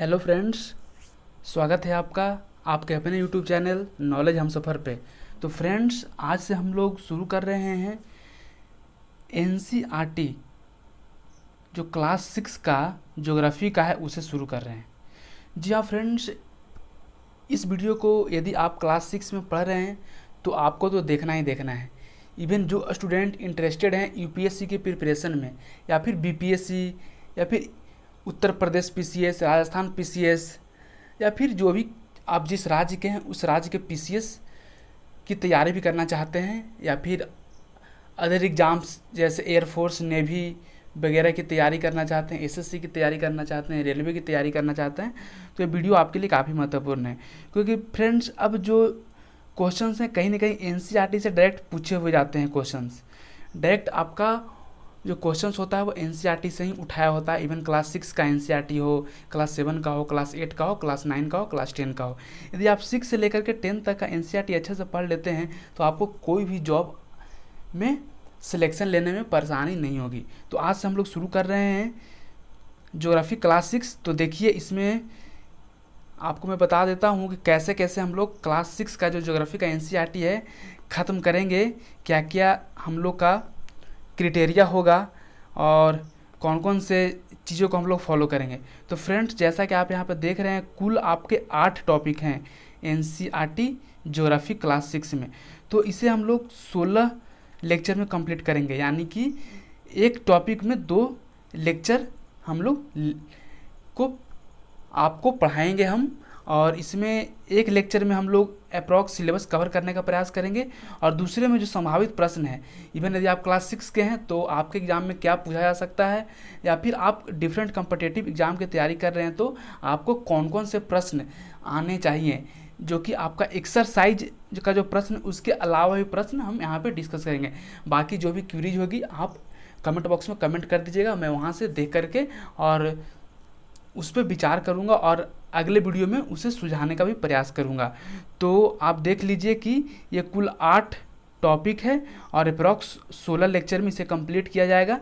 hello friends स्वागत है आपका आपके अपने यूट्यूब चैनल नॉलेज हम सफ़र पे तो फ्रेंड्स आज से हम लोग शुरू कर रहे हैं एन e जो क्लास सिक्स का जोग्राफ़ी का है उसे शुरू कर रहे हैं जी हाँ फ्रेंड्स इस वीडियो को यदि आप क्लास सिक्स में पढ़ रहे हैं तो आपको तो देखना ही देखना है इवन जो स्टूडेंट इंटरेस्टेड हैं यूपीएससी के प्रिपरेशन में या फिर बीपीएससी या फिर उत्तर प्रदेश पी राजस्थान पी या फिर जो भी आप जिस राज्य के हैं उस राज्य के पी की तैयारी भी करना चाहते हैं या फिर अदर एग्ज़ाम्स जैसे एयरफोर्स नेवी वगैरह की तैयारी करना चाहते हैं एसएससी की तैयारी करना चाहते हैं रेलवे की तैयारी करना चाहते हैं तो ये वीडियो आपके लिए काफ़ी महत्वपूर्ण है क्योंकि फ्रेंड्स अब जो क्वेश्चन हैं कहीं ना कहीं एन e से डायरेक्ट पूछे हुए जाते हैं क्वेश्चन डायरेक्ट आपका जो क्वेश्चंस होता है वो एन e से ही उठाया होता है इवन क्लास सिक्स का एन e हो क्लास सेवन का हो क्लास एट का हो क्लास नाइन का हो क्लास टेन का हो यदि आप सिक्स से लेकर के टेन तक का एन e अच्छे से पढ़ लेते हैं तो आपको कोई भी जॉब में सिलेक्शन लेने में परेशानी नहीं होगी तो आज से हम लोग शुरू कर रहे हैं जोग्राफी क्लास सिक्स तो देखिए इसमें आपको मैं बता देता हूँ कि कैसे कैसे हम लोग क्लास सिक्स का जो जोग्राफी का एन है ख़त्म करेंगे क्या क्या हम लोग का क्रिटेरिया होगा और कौन कौन से चीज़ों को हम लोग फॉलो करेंगे तो फ्रेंड्स जैसा कि आप यहाँ पर देख रहे हैं कुल आपके आठ टॉपिक हैं N C R T geography class six में तो इसे हम लोग सोलह लेक्चर में कंप्लीट करेंगे यानी कि एक टॉपिक में दो लेक्चर हम लोग को आपको पढ़ाएंगे हम और इसमें एक लेक्चर में हम लोग अप्रॉक्स सिलेबस कवर करने का प्रयास करेंगे और दूसरे में जो संभावित प्रश्न है इवन यदि आप क्लास सिक्स के हैं तो आपके एग्ज़ाम में क्या पूछा जा सकता है या फिर आप डिफरेंट कम्पटेटिव एग्ज़ाम की तैयारी कर रहे हैं तो आपको कौन कौन से प्रश्न आने चाहिए जो कि आपका एक्सरसाइज का जो प्रश्न उसके अलावा भी प्रश्न हम यहाँ पर डिस्कस करेंगे बाकी जो भी क्यूरीज होगी आप कमेंट बॉक्स में कमेंट कर दीजिएगा मैं वहाँ से देख करके और उस पर विचार करूँगा और अगले वीडियो में उसे सुझाने का भी प्रयास करूँगा तो आप देख लीजिए कि ये कुल आठ टॉपिक है और अप्रॉक्स सोलह लेक्चर में इसे कंप्लीट किया जाएगा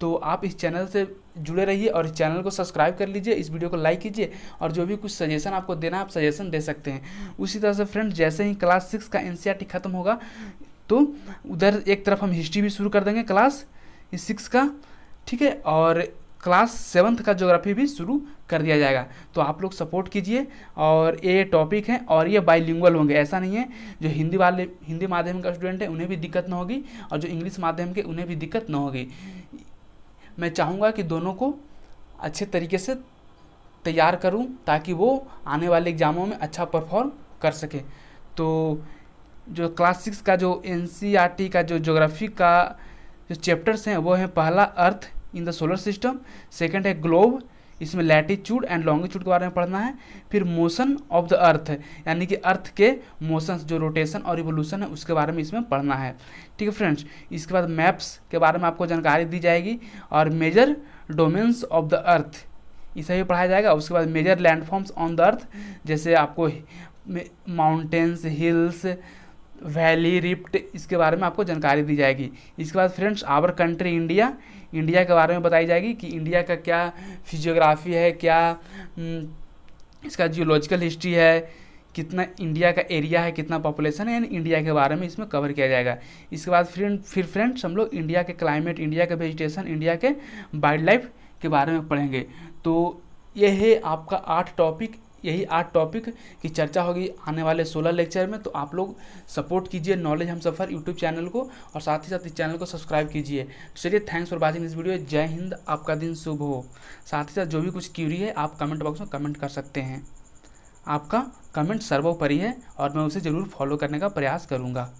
तो आप इस चैनल से जुड़े रहिए और इस चैनल को सब्सक्राइब कर लीजिए इस वीडियो को लाइक कीजिए और जो भी कुछ सजेशन आपको देना है आप सजेशन दे सकते हैं उसी तरह से फ्रेंड जैसे ही क्लास सिक्स का एन ख़त्म होगा तो उधर एक तरफ हम हिस्ट्री भी शुरू कर देंगे क्लास सिक्स का ठीक है और क्लास सेवन्थ का ज्योग्राफी भी शुरू कर दिया जाएगा तो आप लोग सपोर्ट कीजिए और ये टॉपिक है और ये बाईलिंगुअल होंगे ऐसा नहीं है जो हिंदी वाले हिंदी माध्यम का स्टूडेंट है उन्हें भी दिक्कत ना होगी और जो इंग्लिश माध्यम के उन्हें भी दिक्कत ना होगी मैं चाहूँगा कि दोनों को अच्छे तरीके से तैयार करूँ ताकि वो आने वाले एग्ज़ामों में अच्छा परफॉर्म कर सके तो जो क्लास सिक्स का जो एन का जो ज्योग्राफी का जो चैप्टर्स हैं वो हैं पहला earth in the solar system second है ग्लोब इसमें लैटिट्यूड एंड लॉन्गिट्यूड के बारे में पढ़ना है फिर मोशन ऑफ द अर्थ यानी कि अर्थ के मोशन जो रोटेशन और रिवोल्यूशन है उसके बारे में इसमें पढ़ना है ठीक है फ्रेंड्स इसके बाद मैप्स के बारे में आपको जानकारी दी जाएगी और major domains of the earth इसे भी पढ़ाया जाएगा उसके बाद major landforms on the earth जैसे आपको माउंटेन्स हिल्स वैली रिप्ट इसके बारे में आपको जानकारी दी जाएगी इसके बाद friends our country India India के बारे में बताई जाएगी कि इंडिया का क्या फिजियोग्राफी है क्या हम्म, इसका जियोलॉजिकल हिस्ट्री है कितना इंडिया का एरिया है कितना पॉपुलेशन है यानी इंडिया के बारे में इसमें कवर किया जाएगा इसके बाद फिर फिर फ्रेंड्स हम लोग इंडिया के क्लाइमेट इंडिया के वेजिटेशन इंडिया के वाइल्ड लाइफ के बारे में पढ़ेंगे तो यह है आपका आठ टॉपिक यही आठ टॉपिक की चर्चा होगी आने वाले सोलह लेक्चर में तो आप लोग सपोर्ट कीजिए नॉलेज हम सफ़र यूट्यूब चैनल को और साथ ही साथ इस चैनल को सब्सक्राइब कीजिए तो चलिए thanks for watching this video Jai Hind आपका दिन शुभ हो साथ ही साथ जो भी कुछ क्यूरी है आप कमेंट बॉक्स में कमेंट कर सकते हैं आपका कमेंट सर्वोपरि है और मैं उसे ज़रूर फॉलो करने का प्रयास करूँगा